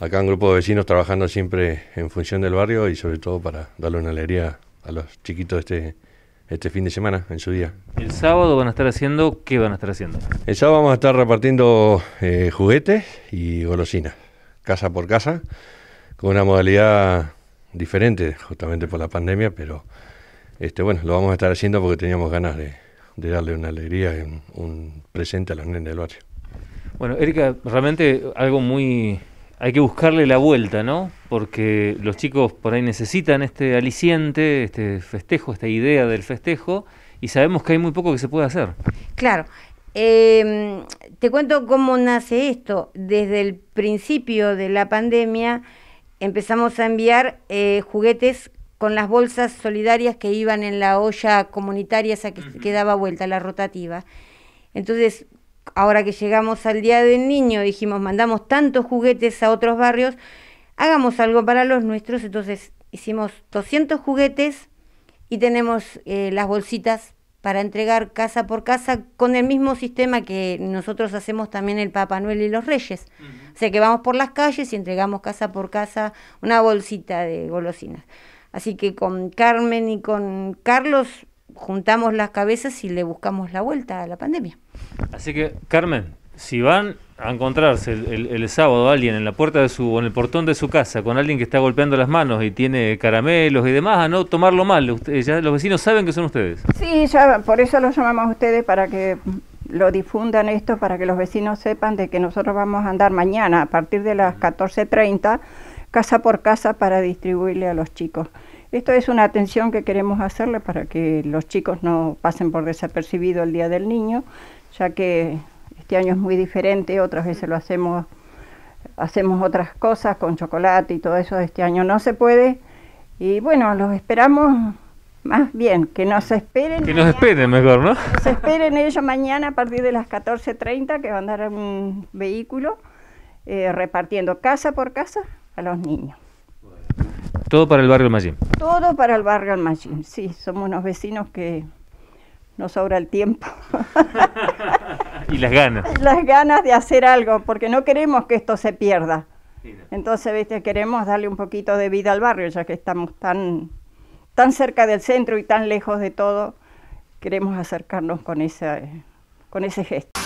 acá un grupo de vecinos trabajando siempre en función del barrio y sobre todo para darle una alegría a los chiquitos este, este fin de semana, en su día. ¿El sábado van a estar haciendo qué van a estar haciendo? El sábado vamos a estar repartiendo eh, juguetes y golosinas, casa por casa, con una modalidad diferente, justamente por la pandemia, pero este bueno, lo vamos a estar haciendo porque teníamos ganas de, darle una alegría un, presente a los nenes del barrio. Bueno, Erika, realmente algo muy hay que buscarle la vuelta, ¿no? Porque los chicos por ahí necesitan este aliciente, este festejo, esta idea del festejo, y sabemos que hay muy poco que se puede hacer. Claro. Em, te cuento cómo nace esto. Desde el principio de la pandemia empezamos a enviar eh, juguetes con las bolsas solidarias que iban en la olla comunitaria esa que daba vuelta, la rotativa. Entonces ahora que llegamos al Día del Niño, dijimos, mandamos tantos juguetes a otros barrios, hagamos algo para los nuestros. Entonces hicimos 200 juguetes y tenemos eh, las bolsitas para entregar casa por casa con el mismo sistema que nosotros hacemos también el Papá Noel y los Reyes. O sea que vamos por las calles y entregamos casa por casa una bolsita de golosinas. Así que con Carmen y con Carlos juntamos las cabezas y le buscamos la vuelta a la pandemia. Así que, Carmen, si van a encontrarse el, sábado alguien en la puerta de su, o en el portón de su casa, con alguien que está golpeando las manos y tiene caramelos y demás, a no tomarlo mal. ya los vecinos saben que son ustedes. Sí, ya por eso los llamamos a ustedes para que lo difundan esto, para que los vecinos sepan de que nosotros vamos a andar mañana a partir de las 14.30, casa por casa, para distribuirle a los chicos. Esto es una atención que queremos hacerle para que los chicos no pasen por desapercibido el Día del Niño, ya que este año es muy diferente, otras veces lo hacemos, hacemos otras cosas con chocolate y todo eso, este año no se puede. Y bueno, los esperamos más bien, que nos esperen. Que nos esperen mejor, ¿no? Que esperen ellos mañana a partir de las 14.30 que van a dar un vehículo eh, repartiendo casa por casa a los niños. Todo para el barrio Almagín. Todo para el barrio Almagín, sí. Somos unos vecinos que nos sobra el tiempo. y las ganas. Las ganas de hacer algo, porque no queremos que esto se pierda. Entonces, viste, queremos darle un poquito de vida al barrio, ya que estamos tan, tan cerca del centro y tan lejos de todo. Queremos acercarnos con esa, con ese gesto.